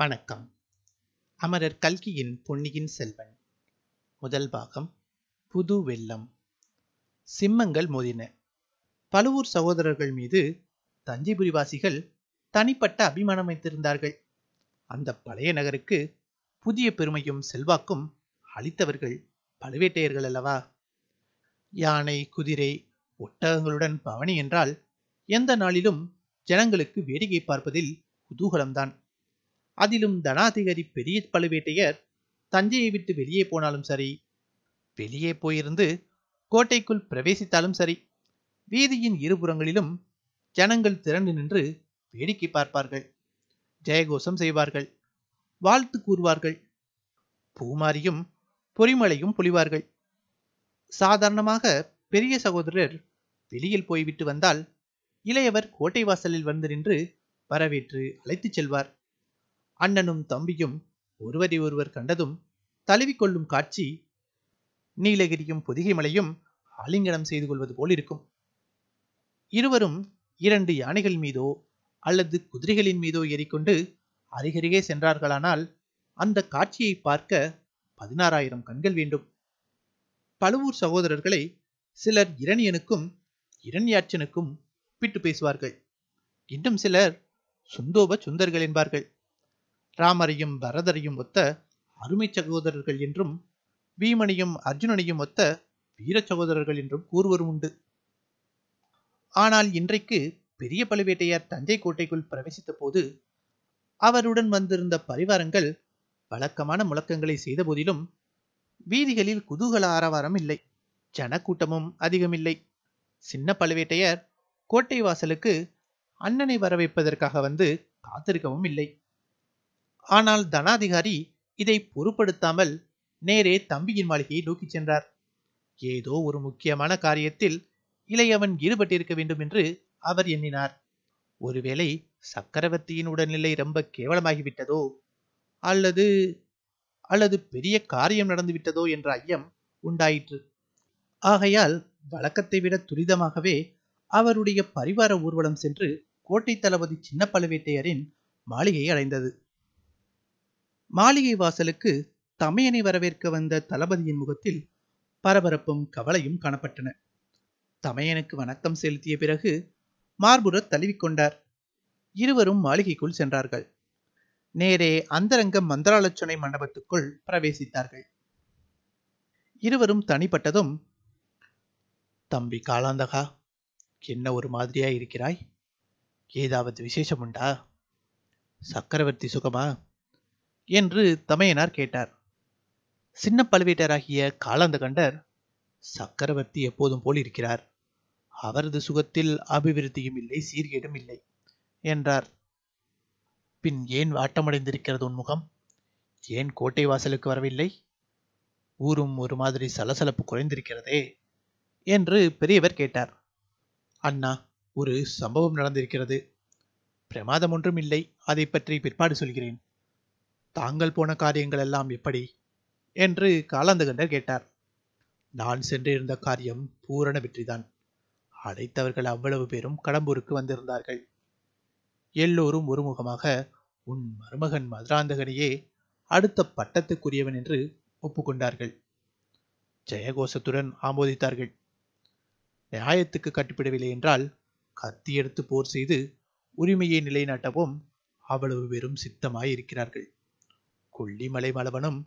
வணக்கம் அமரர் கல்கியின் பொன்னியின் செல்வன் முதல் பாகம் புது வெள்ளம் சிம்மங்கள் மோதின பழுவூர் சகோதரர்கள் மீது தஞ்சைபுரிவாசிகள் தனிப்பட்ட அபிமானம் வைத்திருந்தார்கள் அந்த பழைய நகருக்கு புதிய பெருமையும் செல்வாக்கும் அளித்தவர்கள் பழுவேட்டையர்கள் அல்லவா யானை குதிரை ஒட்டகங்களுடன் பவனி என்றால் எந்த நாளிலும் ஜனங்களுக்கு வேடிக்கை பார்ப்பதில் குதூகலம்தான் அதிலும் தனாதிகாரி பெரிய பழுவேட்டையர் தஞ்சையை விட்டு வெளியே போனாலும் சரி வெளியே போயிருந்து கோட்டைக்குள் பிரவேசித்தாலும் சரி வீதியின் இருபுறங்களிலும் ஜனங்கள் திரண்டு நின்று வேடிக்கை பார்ப்பார்கள் ஜெயகோஷம் செய்வார்கள் வாழ்த்து கூறுவார்கள் பூமாரியும் பொறிமலையும் பொழிவார்கள் சாதாரணமாக பெரிய சகோதரர் வெளியில் போய்விட்டு வந்தால் இளையவர் கோட்டை வாசலில் வந்து நின்று வரவேற்று அழைத்துச் செல்வார் அண்ணனும் தம்பியும் ஒருவரை ஒருவர் கண்டதும் தழுவிக்கொள்ளும் காட்சி நீலகிரியும் மலையும் ஆலிங்கனம் செய்து கொள்வது போல் இருக்கும் இருவரும் இரண்டு யானைகள் மீதோ அல்லது குதிரைகளின் மீதோ ஏறிக்கொண்டு அருகருகே சென்றார்களானால் அந்த காட்சியை பார்க்க பதினாறாயிரம் கண்கள் வேண்டும் பழுவூர் சகோதரர்களை சிலர் இரணியனுக்கும் இரண்யாச்சனுக்கும் ஒப்பிட்டு பேசுவார்கள் இன்னும் சிலர் சுந்தோப சுந்தர்கள் என்பார்கள் ராமரையும் பரதரையும் ஒத்த அருமை சகோதரர்கள் என்றும் பீமனையும் அர்ஜுனனையும் ஒத்த வீர சகோதரர்கள் என்றும் கூறுவரும் உண்டு ஆனால் இன்றைக்கு பெரிய பழுவேட்டையார் தஞ்சை கோட்டைக்குள் பிரவேசித்த போது அவருடன் வந்திருந்த பரிவாரங்கள் வழக்கமான முழக்கங்களை செய்த போதிலும் வீதிகளில் குதூகல ஆரவாரம் இல்லை ஜனக்கூட்டமும் அதிகமில்லை சின்ன பழுவேட்டையர் கோட்டை வாசலுக்கு அண்ணனை வரவேற்பதற்காக வந்து காத்திருக்கவும் இல்லை ஆனால் தனாதிகாரி இதை பொருட்படுத்தாமல் நேரே தம்பியின் மாளிகையை நோக்கிச் சென்றார் ஏதோ ஒரு முக்கியமான காரியத்தில் இளையவன் ஈடுபட்டிருக்க வேண்டும் என்று அவர் எண்ணினார் ஒருவேளை சக்கரவர்த்தியின் உடல்நிலை ரொம்ப கேவலமாகிவிட்டதோ அல்லது அல்லது பெரிய காரியம் நடந்துவிட்டதோ என்ற ஐயம் உண்டாயிற்று ஆகையால் வழக்கத்தை விட துரிதமாகவே அவருடைய பரிவார ஊர்வலம் சென்று கோட்டை தளபதி சின்ன பழுவேட்டையரின் மாளிகையை அடைந்தது மாளிகை வாசலுக்கு தமையனை வரவேற்க வந்த தளபதியின் முகத்தில் பரபரப்பும் கவலையும் காணப்பட்டன தமையனுக்கு வணக்கம் செலுத்திய பிறகு மார்புரர் தழுவிக்கொண்டார் இருவரும் மாளிகைக்குள் சென்றார்கள் நேரே அந்தரங்க மந்திராலோச்சனை மண்டபத்துக்குள் பிரவேசித்தார்கள் இருவரும் தனிப்பட்டதும் தம்பி காலாந்தகா என்ன ஒரு மாதிரியா இருக்கிறாய் ஏதாவது விசேஷம் உண்டா சக்கரவர்த்தி சுகமா என்று தமையனார் கேட்டார் சின்ன பழுவேட்டராகிய காலந்த கண்டர் சக்கரவர்த்தி எப்போதும் போல் இருக்கிறார் அவரது சுகத்தில் அபிவிருத்தியும் இல்லை சீர்கேடும் இல்லை என்றார் பின் ஏன் வாட்டமடைந்திருக்கிறது உன் முகம் ஏன் கோட்டை வாசலுக்கு வரவில்லை ஊரும் ஒரு மாதிரி சலசலப்பு குறைந்திருக்கிறதே என்று பெரியவர் கேட்டார் அண்ணா ஒரு சம்பவம் நடந்திருக்கிறது பிரமாதம் ஒன்றும் இல்லை அதை பற்றி பிற்பாடு சொல்கிறேன் தாங்கள் போன காரியங்கள் எல்லாம் எப்படி என்று காலாந்தகண்டர் கேட்டார் நான் சென்றிருந்த காரியம் பூரண வெற்றிதான் அழைத்தவர்கள் அவ்வளவு பேரும் கடம்பூருக்கு வந்திருந்தார்கள் எல்லோரும் ஒருமுகமாக உன் மருமகன் மதுராந்தகனையே அடுத்த பட்டத்துக்குரியவன் என்று ஒப்புக்கொண்டார்கள் ஜெயகோஷத்துடன் ஆமோதித்தார்கள் நியாயத்துக்கு கட்டுப்படவில்லை என்றால் கத்தி எடுத்து போர் செய்து உரிமையை நிலைநாட்டவும் அவ்வளவு பேரும் சித்தமாய் இருக்கிறார்கள் கொல்லிமலை மலவனும்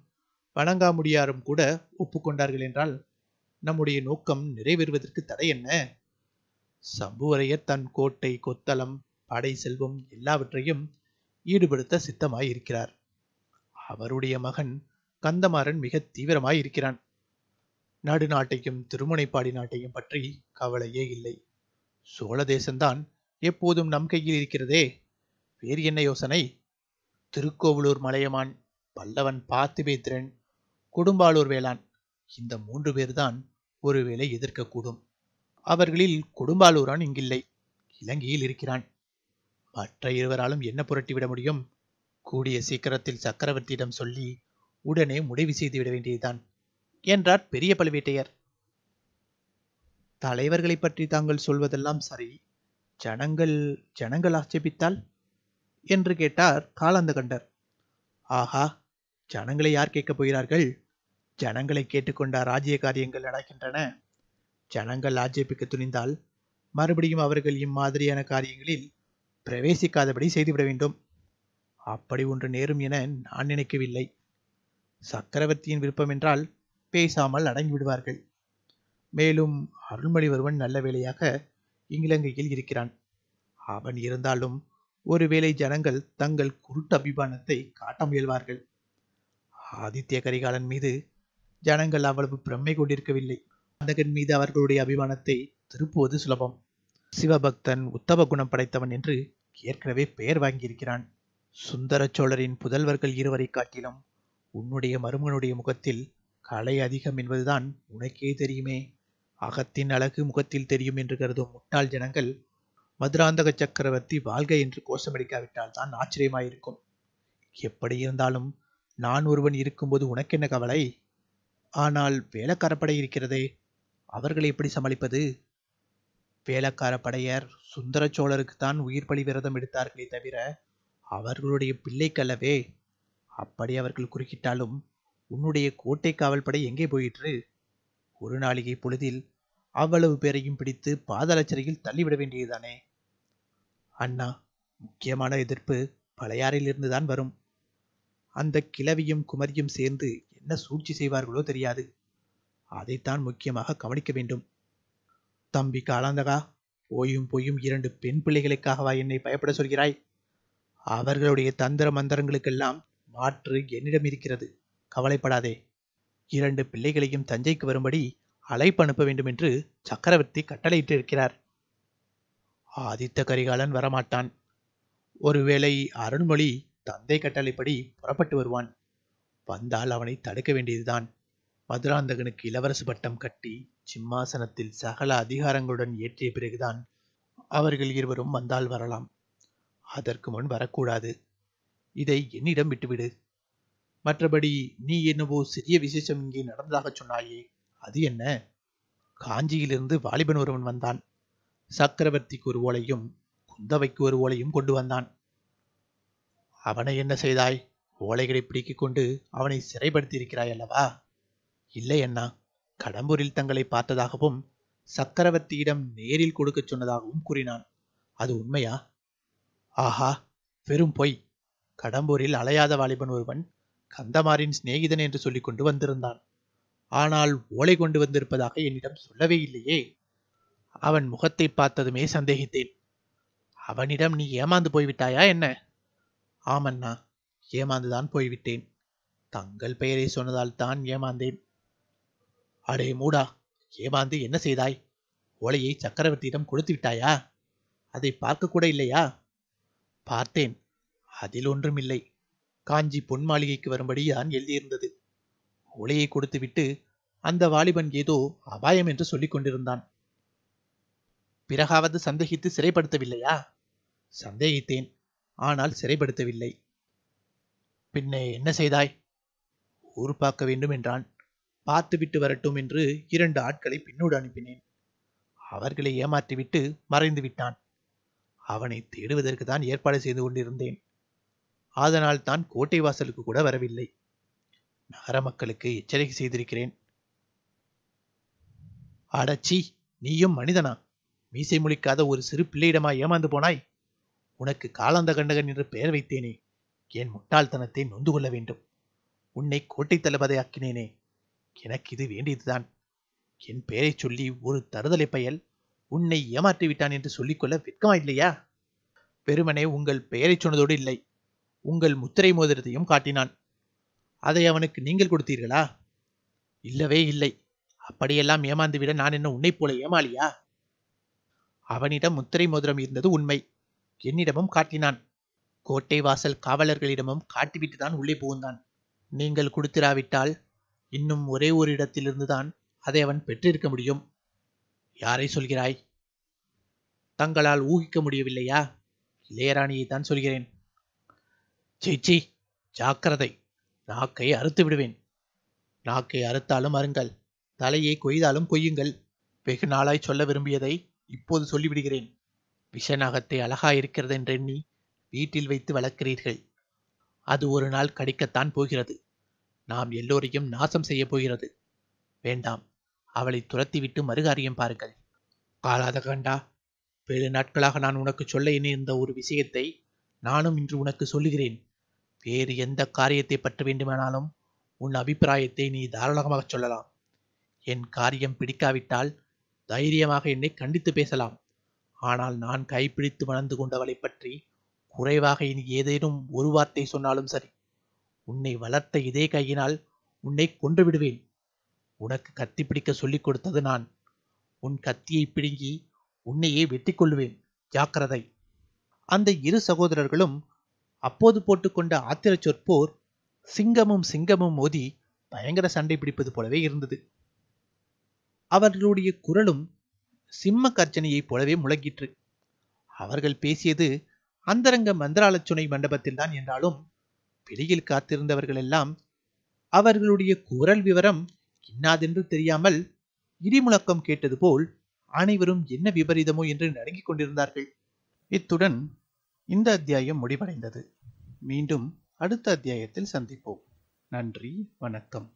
வணங்காமுடியாரும் கூட ஒப்புக்கொண்டார்கள் என்றால் நம்முடைய நோக்கம் நிறைவேறுவதற்கு தடை என்ன சம்புவரையர் தன் கோட்டை கொத்தளம் படை செல்வம் எல்லாவற்றையும் ஈடுபடுத்த சித்தமாய் இருக்கிறார் அவருடைய மகன் கந்தமாறன் மிக தீவிரமாய் இருக்கிறான் நாடு நாட்டையும் திருமுனைப்பாடி நாட்டையும் பற்றி கவலையே இல்லை சோழ தேசம்தான் எப்போதும் நம் கையில் இருக்கிறதே வேறு என்ன யோசனை திருக்கோவலூர் மலையமான் பல்லவன் பார்த்திபேந்திரன் குடும்பாளூர் வேளான் இந்த மூன்று பேர்தான் ஒருவேளை எதிர்க்கக்கூடும் அவர்களில் குடும்பாளூரான் இங்கில்லை இலங்கையில் இருக்கிறான் மற்ற இருவராலும் என்ன புரட்டிவிட முடியும் கூடிய சீக்கிரத்தில் சக்கரவர்த்தியிடம் சொல்லி உடனே முடிவு செய்துவிட வேண்டியதுதான் என்றார் பெரிய பழுவேட்டையர் தலைவர்களை பற்றி தாங்கள் சொல்வதெல்லாம் சரி ஜனங்கள் ஜனங்கள் ஆட்சேபித்தால் என்று கேட்டார் காலாந்தகண்டர் ஆஹா ஜனங்களை யார் கேட்கப் போகிறார்கள் ஜனங்களை கேட்டுக்கொண்ட ராஜ்ய காரியங்கள் நடக்கின்றன ஜனங்கள் ஆட்சேபிக்க துணிந்தால் மறுபடியும் அவர்கள் இம்மாதிரியான காரியங்களில் பிரவேசிக்காதபடி செய்துவிட வேண்டும் அப்படி ஒன்று நேரும் என நான் நினைக்கவில்லை சக்கரவர்த்தியின் விருப்பம் என்றால் பேசாமல் அடங்கிவிடுவார்கள் மேலும் அருள்மொழிவர்மன் நல்ல வேளையாக இங்கிலங்கையில் இருக்கிறான் அவன் இருந்தாலும் ஒருவேளை ஜனங்கள் தங்கள் குருட்டு அபிமானத்தை காட்ட முயல்வார்கள் ஆதித்ய கரிகாலன் மீது ஜனங்கள் அவ்வளவு பிரம்மை கொண்டிருக்கவில்லை கந்தகன் மீது அவர்களுடைய அபிமானத்தை திருப்புவது சுலபம் சிவபக்தன் உத்தவ குணம் படைத்தவன் என்று ஏற்கனவே பெயர் வாங்கியிருக்கிறான் சுந்தர சோழரின் புதல்வர்கள் இருவரை காட்டிலும் உன்னுடைய மருமகனுடைய முகத்தில் கலை அதிகம் என்பதுதான் உனக்கே தெரியுமே அகத்தின் அழகு முகத்தில் தெரியும் என்று கருதும் முட்டாள் ஜனங்கள் மதுராந்தக சக்கரவர்த்தி வாழ்க என்று கோஷமடிக்காவிட்டால் தான் ஆச்சரியமாயிருக்கும் எப்படி இருந்தாலும் நான் ஒருவன் இருக்கும்போது உனக்கென்ன கவலை ஆனால் வேலைக்காரப்படை இருக்கிறதே அவர்களை எப்படி சமாளிப்பது வேலைக்கார படையர் சுந்தர தான் உயிர் பழி விரதம் எடுத்தார்களே தவிர அவர்களுடைய பிள்ளைக்கல்லவே அப்படி அவர்கள் குறுக்கிட்டாலும் உன்னுடைய கோட்டை காவல் படை எங்கே போயிற்று ஒரு நாளிகை பொழுதில் அவ்வளவு பேரையும் பிடித்து பாதாளச்சிறையில் தள்ளிவிட வேண்டியதுதானே அண்ணா முக்கியமான எதிர்ப்பு பழையாறிலிருந்து தான் வரும் அந்த கிழவியும் குமரியும் சேர்ந்து என்ன சூழ்ச்சி செய்வார்களோ தெரியாது அதைத்தான் முக்கியமாக கவனிக்க வேண்டும் தம்பி காலாந்தகா போயும் போயும் இரண்டு பெண் பிள்ளைகளுக்காகவா என்னை பயப்பட சொல்கிறாய் அவர்களுடைய தந்திர மந்திரங்களுக்கெல்லாம் மாற்று என்னிடம் இருக்கிறது கவலைப்படாதே இரண்டு பிள்ளைகளையும் தஞ்சைக்கு வரும்படி அழைப்பு அனுப்ப வேண்டும் என்று சக்கரவர்த்தி கட்டளையிட்டிருக்கிறார் ஆதித்த கரிகாலன் வரமாட்டான் ஒருவேளை அருண்மொழி தந்தை கட்டளைப்படி புறப்பட்டு வருவான் வந்தால் அவனை தடுக்க வேண்டியதுதான் மதுராந்தகனுக்கு இளவரசு பட்டம் கட்டி சிம்மாசனத்தில் சகல அதிகாரங்களுடன் ஏற்றிய பிறகுதான் அவர்கள் இருவரும் வந்தால் வரலாம் அதற்கு முன் வரக்கூடாது இதை என்னிடம் விட்டுவிடு மற்றபடி நீ என்னவோ சிறிய விசேஷம் இங்கே நடந்ததாக சொன்னாயே அது என்ன காஞ்சியிலிருந்து வாலிபன் ஒருவன் வந்தான் சக்கரவர்த்திக்கு ஒரு ஓலையும் குந்தவைக்கு ஒரு ஓலையும் கொண்டு வந்தான் அவனை என்ன செய்தாய் ஓலைகளை பிடிக்கிக் கொண்டு அவனை சிறைப்படுத்தியிருக்கிறாய் அல்லவா இல்லை அண்ணா கடம்பூரில் தங்களை பார்த்ததாகவும் சக்கரவர்த்தியிடம் நேரில் கொடுக்கச் சொன்னதாகவும் கூறினான் அது உண்மையா ஆஹா வெறும் பொய் கடம்பூரில் அலையாத வாலிபன் ஒருவன் கந்தமாரின் சிநேகிதன் என்று சொல்லிக் கொண்டு வந்திருந்தான் ஆனால் ஓலை கொண்டு வந்திருப்பதாக என்னிடம் சொல்லவே இல்லையே அவன் முகத்தை பார்த்ததுமே சந்தேகித்தேன் அவனிடம் நீ ஏமாந்து போய்விட்டாயா என்ன ஆமண்ணா ஏமாந்துதான் போய்விட்டேன் தங்கள் பெயரை சொன்னதால் தான் ஏமாந்தேன் அடே மூடா ஏமாந்து என்ன செய்தாய் ஓலையை சக்கரவர்த்தியிடம் கொடுத்து விட்டாயா அதை பார்க்க கூட இல்லையா பார்த்தேன் அதில் ஒன்றும் இல்லை காஞ்சி பொன் மாளிகைக்கு வரும்படி தான் எழுதியிருந்தது ஓலையை கொடுத்துவிட்டு அந்த வாலிபன் ஏதோ அபாயம் என்று சொல்லிக் கொண்டிருந்தான் பிறகாவது சந்தேகித்து சிறைப்படுத்தவில்லையா சந்தேகித்தேன் ஆனால் சிறைப்படுத்தவில்லை பின்னே என்ன செய்தாய் ஊர் பார்க்க வேண்டும் என்றான் பார்த்துவிட்டு வரட்டும் என்று இரண்டு ஆட்களை பின்னோடு அனுப்பினேன் அவர்களை ஏமாற்றிவிட்டு மறைந்து விட்டான் அவனை தேடுவதற்கு தான் ஏற்பாடு செய்து கொண்டிருந்தேன் அதனால் தான் கோட்டை வாசலுக்கு கூட வரவில்லை நகர மக்களுக்கு எச்சரிக்கை செய்திருக்கிறேன் அடச்சி நீயும் மனிதனா மீசை முழிக்காத ஒரு சிறு பிள்ளையிடமா ஏமாந்து போனாய் உனக்கு காலந்த கண்டகன் என்று பெயர் வைத்தேனே என் முட்டாள்தனத்தை நொந்து கொள்ள வேண்டும் உன்னை கோட்டை ஆக்கினேனே எனக்கு இது வேண்டியதுதான் என் பெயரை சொல்லி ஒரு தருதலை பயல் உன்னை ஏமாற்றி விட்டான் என்று சொல்லிக்கொள்ள வெட்கமா இல்லையா பெருமனே உங்கள் பெயரை சொன்னதோடு இல்லை உங்கள் முத்திரை மோதிரத்தையும் காட்டினான் அதை அவனுக்கு நீங்கள் கொடுத்தீர்களா இல்லவே இல்லை அப்படியெல்லாம் ஏமாந்துவிட நான் என்ன உன்னை போல ஏமாளியா அவனிடம் முத்திரை மோதிரம் இருந்தது உண்மை என்னிடமும் காட்டினான் கோட்டை வாசல் காவலர்களிடமும் காட்டிவிட்டு தான் உள்ளே புகுந்தான் நீங்கள் கொடுத்திராவிட்டால் இன்னும் ஒரே ஒரு இடத்திலிருந்து தான் அதை அவன் பெற்றிருக்க முடியும் யாரை சொல்கிறாய் தங்களால் ஊகிக்க முடியவில்லையா இளையராணியை தான் சொல்கிறேன் சீச்சி ஜாக்கிரதை நாக்கை அறுத்து விடுவேன் நாக்கை அறுத்தாலும் அருங்கள் தலையை கொய்தாலும் கொய்யுங்கள் வெகு நாளாய் சொல்ல விரும்பியதை இப்போது சொல்லிவிடுகிறேன் விஷநாகத்தை அழகாயிருக்கிறது என்றெண்ணி வீட்டில் வைத்து வளர்க்கிறீர்கள் அது ஒரு நாள் கடிக்கத்தான் போகிறது நாம் எல்லோரையும் நாசம் செய்ய போகிறது வேண்டாம் அவளை துரத்திவிட்டு மறுகாரியம் பாருங்கள் காலாத கண்டா வேறு நாட்களாக நான் உனக்கு சொல்ல எண்ணியிருந்த ஒரு விஷயத்தை நானும் இன்று உனக்கு சொல்லுகிறேன் வேறு எந்த காரியத்தை பற்ற வேண்டுமானாலும் உன் அபிப்பிராயத்தை நீ தாராளமாக சொல்லலாம் என் காரியம் பிடிக்காவிட்டால் தைரியமாக என்னை கண்டித்து பேசலாம் ஆனால் நான் கைப்பிடித்து வளர்ந்து கொண்டவளை பற்றி குறைவாக இனி ஏதேனும் ஒரு வார்த்தை சொன்னாலும் சரி உன்னை வளர்த்த இதே கையினால் உன்னை கொன்று விடுவேன் உனக்கு கத்தி பிடிக்க சொல்லிக் கொடுத்தது நான் உன் கத்தியை பிடுங்கி உன்னையே வெட்டி கொள்வேன் ஜாக்கிரதை அந்த இரு சகோதரர்களும் அப்போது போட்டுக்கொண்ட ஆத்திர சொற்போர் சிங்கமும் சிங்கமும் மோதி பயங்கர சண்டை பிடிப்பது போலவே இருந்தது அவர்களுடைய குரலும் சிம்ம கர்ச்சனையைப் போலவே முழங்கிற்று அவர்கள் பேசியது அந்தரங்க மந்திராலச்சுனை மண்டபத்தில்தான் என்றாலும் வெளியில் காத்திருந்தவர்களெல்லாம் அவர்களுடைய குரல் விவரம் இன்னாதென்று தெரியாமல் இடிமுழக்கம் கேட்டது போல் அனைவரும் என்ன விபரீதமோ என்று நடுங்கிக் கொண்டிருந்தார்கள் இத்துடன் இந்த அத்தியாயம் முடிவடைந்தது மீண்டும் அடுத்த அத்தியாயத்தில் சந்திப்போம் நன்றி வணக்கம்